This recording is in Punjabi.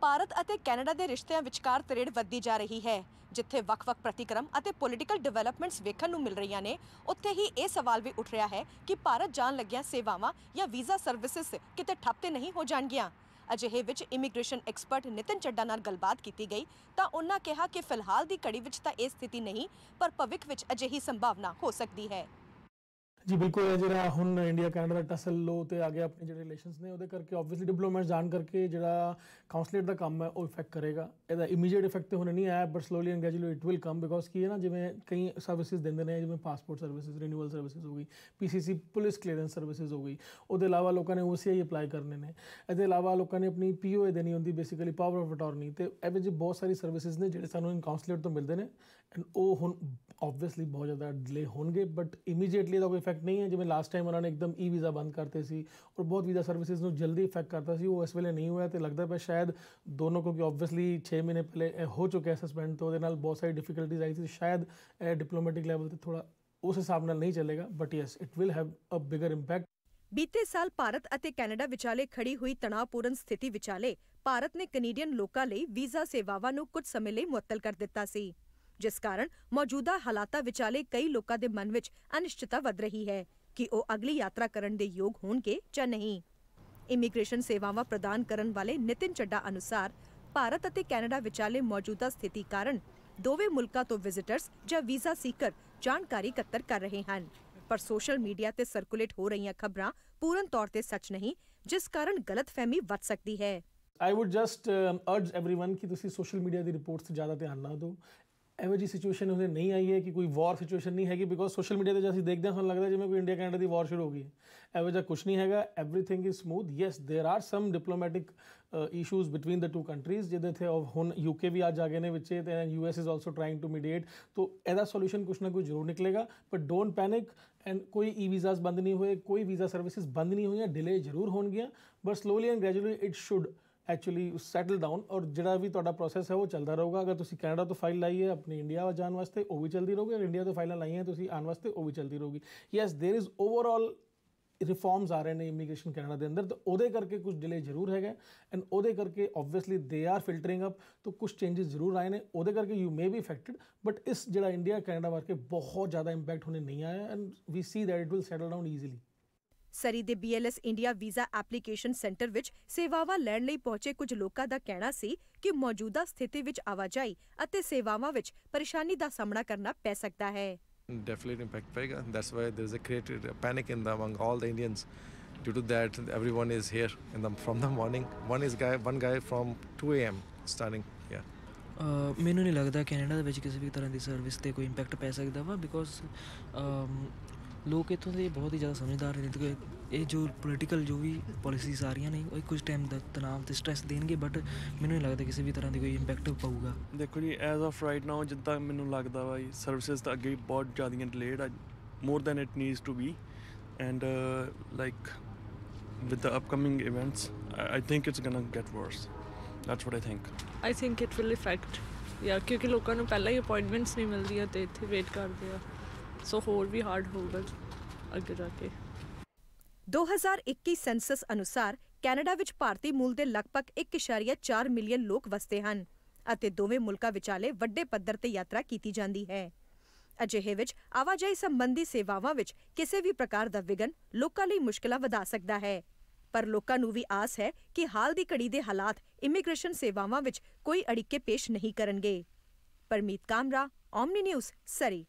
ਭਾਰਤ ਅਤੇ ਕੈਨੇਡਾ ਦੇ ਰਿਸ਼ਤਿਆਂ ਵਿਚਕਾਰ ਤਰੇੜ ਵੱਧਦੀ ਜਾ ਰਹੀ ਹੈ ਜਿੱਥੇ ਵੱਖ-ਵੱਖ ਪ੍ਰਤੀਕਰਮ ਅਤੇ ਪੋਲਿਟੀਕਲ ਡਿਵੈਲਪਮੈਂਟਸ ਵੇਖਣ ਨੂੰ ਮਿਲ ਰਹੀਆਂ ਨੇ ਉੱਥੇ ਹੀ ਇਹ ਸਵਾਲ ਵੀ ਉੱਠ ਰਿਹਾ ਹੈ ਕਿ ਭਾਰਤ ਜਾਣ ਲੱਗੀਆਂ ਸੇਵਾਵਾਂ ਜਾਂ ਵੀਜ਼ਾ ਸਰਵਿਸਿਜ਼ ਕਿਤੇ ਠੱਪ ਤੇ ਨਹੀਂ ਹੋ ਜਾਣਗੀਆਂ ਅਜਿਹੇ ਵਿੱਚ ਇਮੀਗ੍ਰੇਸ਼ਨ ਐਕਸਪਰਟ ਨਿਤਨ ਚੱਡਾ ਨਾਲ ਗੱਲਬਾਤ ਕੀਤੀ ਗਈ ਤਾਂ ਉਹਨਾਂ ਕਿਹਾ ਕਿ ਫਿਲਹਾਲ ਦੀ ਕੜੀ ਵਿੱਚ ਤਾਂ ਇਹ ਸਥਿਤੀ ਨਹੀਂ ਪਰ ਭਵਿੱਖ ਵਿੱਚ ਅਜਿਹੀ ਸੰਭਾਵਨਾ ਹੋ ਸਕਦੀ ਹੈ ਜੀ ਬਿਲਕੁਲ ਇਹ ਜਿਹੜਾ ਹੁਣ ਇੰਡੀਆ ਕੈਨੇਡਾ ਦਾ ਟਸਲ ਲੋ ਤੇ ਆ ਗਿਆ ਆਪਣੇ ਜਿਹੜੇ ਰਿਲੇਸ਼ਨਸ ਨੇ ਉਹਦੇ ਕਰਕੇ ਆਬਵੀਅਸਲੀ ਡਿਪਲੋਮੈਟਸ ਜਾਣ ਕਰਕੇ ਜਿਹੜਾ ਕਾਉਂਸਲੇਟ ਦਾ ਕੰਮ ਹੈ ਉਹ ਇਫੈਕਟ ਕਰੇਗਾ ਇਹਦਾ ਇਮੀਡੀਏਟ ਇਫੈਕਟ ਤੇ ਹੁਣ ਨਹੀਂ ਆਇਆ but slowly and gradually it will come because ਕੀ ਹੈ ਨਾ ਜਿਵੇਂ ਕਈ ਸਰਵਿਸਿਜ਼ ਦਿੰਦੇ ਨੇ ਜਿਵੇਂ ਪਾਸਪੋਰਟ ਸਰਵਿਸਿਜ਼ ਰੀਨਿਊਅਲ ਸਰਵਿਸਿਜ਼ ਹੋ ਗਈ ਪੀਸੀਸੀ ਪੁਲਿਸ ਕਲੀਅਰੈਂਸ ਸਰਵਿਸਿਜ਼ ਹੋ ਗਈ ਉਹਦੇ ਇਲਾਵਾ ਲੋਕਾਂ ਨੇ OCI ਅਪਲਾਈ ਕਰਨੇ ਨੇ ਇਹਦੇ ਇਲਾਵਾ ਲੋਕਾਂ ਨੇ ਆਪਣੀ ਪੀਓਏ ਦੇਣੀ ਹੁੰਦੀ ਬੇਸਿਕਲੀ ਪਾਵਰ ਆਫ ਅਟਾਰਨੀ ਤੇ ਐਵੇਂ ਜੀ ਬਹੁਤ ਸਾਰੀ ਸਰਵਿਸਿਜ਼ ਨੇ ਜਿਹੜੇ ਸਾਨੂੰ ਇਨ ਕਾਉਂਸਲੇਟ ਤੋਂ ਮਿਲਦੇ ਨੇ ਐਂਡ ਉਹ ਹੁਣ ਆਬਵੀਅਸਲੀ ਬਹੁਤ ਜ਼ਿਆਦਾ ਡਿਲੇ ਹੋਣਗੇ ਬਟ ਇਮੀਡੀਏਟਲੀ ਦਾ ਕੋਈ ਇਫੈਕਟ ਇਫੈਕਟ ਨਹੀਂ ਹੈ ਜਿਵੇਂ ਲਾਸਟ ਟਾਈਮ ਉਹਨਾਂ ਨੇ ਇੱਕਦਮ ਈ e ਵੀਜ਼ਾ ਬੰਦ ਕਰਤੇ ਸੀ ਔਰ ਬਹੁਤ ਵੀਜ਼ਾ ਸਰਵਿਸਿਜ਼ ਨੂੰ ਜਲਦੀ ਇਫੈਕਟ ਕਰਤਾ ਸੀ ਉਹ ਇਸ ਵੇਲੇ ਨਹੀਂ ਹੋਇਆ ਤੇ ਲੱਗਦਾ ਪਿਆ ਸ਼ਾਇਦ ਦੋਨੋਂ ਕਿਉਂਕਿ ਆਬਵੀਅਸਲੀ 6 ਮਹੀਨੇ ਪਹਿਲੇ ਹੋ ਚੁੱਕਿਆ ਸਸਪੈਂਡ ਤੋਂ ਉਹਦੇ ਨਾਲ ਬਹੁਤ ਸਾਰੀ ਡਿਫਿਕਲਟੀਜ਼ ਆਈ ਸੀ ਸ਼ਾਇਦ ਡਿਪਲੋਮੈਟਿਕ ਲੈਵਲ ਤੇ ਥੋੜਾ ਉਸ ਹਿਸਾਬ ਨਾਲ ਨਹੀਂ ਚੱਲੇਗਾ but yes it will have a bigger impact ਬੀਤੇ ਸਾਲ ਭਾਰਤ ਅਤੇ ਕੈਨੇਡਾ ਵਿਚਾਲੇ ਖੜੀ ਹੋਈ ਤਣਾਅਪੂਰਨ ਸਥਿਤੀ ਵਿਚਾਲੇ ਭਾਰਤ ਨੇ ਕੈਨੇਡੀਅਨ ਲੋਕਾਂ ਲਈ ਵੀਜ਼ਾ ਸੇਵਾਵਾਂ ਨੂੰ ਕੁਝ ਸਮੇਂ ਲਈ ਮੁਅੱਤਲ ਕਰ ਦਿੱਤਾ ਸੀ ਜਿਸ ਕਾਰਨ ਮੌਜੂਦਾ ਹਾਲਾਤਾਂ ਵਿਚਾਲੇ ਕਈ ਲੋਕਾਂ ਦੇ ਮਨ ਵਿੱਚ ਅਨਿਸ਼ਚਿਤਤਾ ਵੱਧ ਰਹੀ ਹੈ ਕਿ ਉਹ ਅਗਲੀ ਯਾਤਰਾ ਕਰਨ ਦੇ ਯੋਗ ਹੋਣਗੇ ਜਾਂ ਨਹੀਂ ਇਮੀਗ੍ਰੇਸ਼ਨ ਸੇਵਾਵਾਂ ਪ੍ਰਦਾਨ ਕਰਨ ਵਾਲੇ ਨਿਤਿਨ ਚੱਡਾ ਅਨੁਸਾਰ ਭਾਰਤ ਅਤੇ ਕੈਨੇਡਾ ਵਿਚਾਲੇ ਮੌਜੂਦਾ ਸਥਿਤੀ ਕਾਰਨ ਦੋਵੇਂ ਮੁਲਕਾਂ ਤੋਂ ਵਿਜ਼ਿਟਰਸ ਜਾਂ ਵੀਜ਼ਾ ਸੀਕਰ ਜਾਣਕਾਰੀ ਇਕੱਤਰ ਕਰ ਰਹੇ ਹਨ ਪਰ ਸੋਸ਼ਲ ਮੀਡੀਆ ਤੇ ਸਰਕੂਲੇਟ ਹੋ ਰਹੀਆਂ ਖਬਰਾਂ ਪੂਰਨ ਤੌਰ ਤੇ ਸੱਚ ਨਹੀਂ ਜਿਸ ਕਾਰਨ ਗਲਤਫਹਿਮੀ ਵੱਧ ਸਕਦੀ ਹੈ I would just urge everyone ਕਿ ਤੁਸੀਂ ਸੋਸ਼ਲ ਮੀਡੀਆ ਦੀ ਰਿਪੋਰਟਸ ਤੇ ਜ਼ਿਆਦਾ ਧਿਆਨ ਨਾ ਦਿਓ ਇਹੋ ਜੀ ਸਿਚੁਏਸ਼ਨ ਉਹਨੇ ਨਹੀਂ ਆਈ ਹੈ ਕਿ ਕੋਈ ਵਾਰ ਸਿਚੁਏਸ਼ਨ ਨਹੀਂ ਹੈਗੀ ਬਿਕੋਜ਼ ਸੋਸ਼ਲ ਮੀਡੀਆ ਤੇ ਜੇ ਅਸੀਂ ਦੇਖਦੇ ਹਾਂ ਸਾਨੂੰ ਲੱਗਦਾ ਜਿਵੇਂ ਕੋਈ ਇੰਡੀਆ ਕੈਨੇਡਾ ਦੀ ਵਾਰ ਸ਼ੁਰੂ ਹੋ ਗਈ ਹੈ ਇਹੋ ਜਿਹਾ ਕੁਝ ਨਹੀਂ ਹੈਗਾ everything is smooth yes there are some diplomatic issues between the two countries ਜਿਹਦੇ ਤੇ ਹੁਣ ਯੂਕੇ ਵੀ ਅੱਜ ਆ ਗਏ ਨੇ ਵਿੱਚੇ ਤੇ US is also trying to mediate ਤੋ ਇਹਦਾ ਸੋਲੂਸ਼ਨ ਕੁਛ ਨਾ ਕੁਛ ਜ਼ਰੂਰ ਨਿਕਲੇਗਾ ਬਟ ਡੋਨਟ ਪੈਨਿਕ ਐਂਡ ਕੋਈ ਈ ਵੀਜ਼ਾਸ ਬੰਦ ਨਹੀਂ ਹੋਏ ਕੋਈ ਵੀਜ਼ਾ ਸਰਵਿਸਿਜ਼ ਬੰਦ ਨਹੀਂ ਹੋਈਆਂ ਡਿਲੇ ਜ਼ਰੂਰ ਹੋਣਗੀਆਂ but slowly and gradually it should actually settle down और जोड़ा भी प्रोसैस है वो चलता रहेगा अगर तुम कैनेडा तो फाइल लाई है अपनी इंडिया जाने वास्ते वो भी चलती रहेगी अगर इंडिया तो फाइल लाई हैं तो आने वास्ते वो भी चलती रहेगी yes there is overall reforms आ रहे हैं इमीग्रेशन कैनेडा के अंदर तो वो करके कुछ डिले जरूर है एंड करके obviously they are filtering up तो कुछ चेंजेस जरूर आए हैं वे करके यू मे भी इफेक्टेड बट इस जो इंडिया कैनेडा वर्के बहुत ज़्यादा इंपैक्ट होने नहीं आया and we see that it will settle down easily Surrey ਦੇ BLS India visa application centre ਵਿੱਚ ਸੇਵਾਵਾਂ ਲੈਣ ਲਈ ਪਹੁੰਚੇ ਕੁਝ ਲੋਕਾਂ ਦਾ ਕਹਿਣਾ ਸੀ ਕਿ ਮੌਜੂਦਾ ਸਥਿਤੀ ਵਿੱਚ ਆਵਾਜਾਈ ਅਤੇ ਸੇਵਾਵਾਂ ਵਿੱਚ ਪਰੇਸ਼ਾਨੀ ਦਾ ਸਾਹਮਣਾ ਕਰਨਾ ਪੈ ਸਕਦਾ ਹੈ definitely impact Pega. That's why there's a created a panic in the, among all the Indians. Due to that, everyone is here in the, from the morning. One is guy, one guy from 2 a.m. starting here. ਮੈਨੂੰ ਨਹੀਂ ਲੱਗਦਾ ਕੈਨੇਡਾ ਦੇ ਵਿੱਚ ਕਿਸੇ ਵੀ ਤਰ੍ਹਾਂ ਦੀ ਸਰਵਿਸ ਤੇ ਕੋਈ ਇੰਪੈਕਟ ਪੈ ਸਕਦਾ ਵਾ ਬਿਕੋਜ਼ ਲੋਕ ਇਥੋਂ ਦੇ ਬਹੁਤ ਹੀ ਜ਼ਿਆਦਾ ਸਮਝਦਾਰ ਨੇ ਅਤੇ ਇਹ ਜੋ ਪੋਲੀਟੀਕਲ ਜੋ ਵੀ ਪਾਲਿਸੀਜ਼ ਆ ਰਹੀਆਂ ਨੇ ਉਹ ਕੁਝ ਟਾਈਮ ਦਾ ਤਣਾਅ ਤੇ ਸਟ੍ਰੈਸ ਦੇਣਗੇ ਬਟ ਮੈਨੂੰ ਨਹੀਂ ਲੱਗਦਾ ਕਿਸੇ ਵੀ ਤਰ੍ਹਾਂ ਦੀ ਕੋਈ ਇੰਪੈਕਟ ਪਊਗਾ ਦੇਖੋ ਜੀ ਐਜ਼ ਆਫ ਰਾਈਟ ਨਾਓ ਜਿੱਦਾਂ ਮੈਨੂੰ ਲੱਗਦਾ ਵਾ ਜੀ ਸਰਵਿਸਿਜ਼ ਤਾਂ ਅੱਗੇ ਬਹੁਤ ਜ਼ਿਆਦੀਆਂ ਡਿਲੇਡ ਆ more than it needs to be and like the upcoming events I think it's it's to get worse that's what I think I think it will affect yeah ਕਿਉਂਕਿ ਲੋਕਾਂ ਨੂੰ ਪਹਿਲਾਂ ਹੀ ਅਪਾਇੰਟਮੈਂਟਸ ਨਹੀਂ ਮਿਲਦੀਆਂ ਤੇ ਇੱਥੇ ਵੇਟ ਕਰਦੇ ਆ ਸੋ ਹੋਰ ਵੀ ਹਾਰਡ ਹੋਊਗਾ ਅੱਗੇ ਜਾ ਕੇ 2021 ਸੈਂਸਸ ਅਨੁਸਾਰ ਕੈਨੇਡਾ ਵਿੱਚ ਭਾਰਤੀ ਮੂਲ ਦੇ ਲਗਭਗ 1.4 ਮਿਲੀਅਨ ਲੋਕ ਵਸਦੇ ਹਨ ਅਤੇ ਦੋਵੇਂ ਮੁਲਕਾਂ ਵਿਚਾਲੇ ਵੱਡੇ ਪੱਧਰ ਤੇ ਯਾਤਰਾ ਕੀਤੀ ਜਾਂਦੀ ਹੈ ਅਜਿਹੇ ਵਿੱਚ ਆਵਾਜਾਈ ਸੰਬੰਧੀ ਸੇਵਾਵਾਂ ਵਿੱਚ ਕਿਸੇ ਵੀ ਪ੍ਰਕਾਰ ਦਾ ਵਿਗਨ ਲੋਕਾਂ ਲਈ ਮੁਸ਼ਕਲਾਂ ਵਧਾ ਸਕਦਾ ਹੈ ਪਰ ਲੋਕਾਂ ਨੂੰ ਵੀ ਆਸ ਹੈ ਕਿ ਹਾਲ ਦੀ ਘੜੀ ਦੇ ਹਾਲਾਤ ਇਮੀਗ੍ਰੇਸ਼ਨ ਸੇਵਾਵਾਂ ਵਿੱਚ ਕੋਈ ਅੜਿੱਕੇ ਪੇਸ਼ ਨਹੀਂ ਕਰਨਗੇ ਪਰਮੀਤ ਕਾਮਰਾ ਓਮਨੀ ਨਿਊਜ਼ ਸਰੀ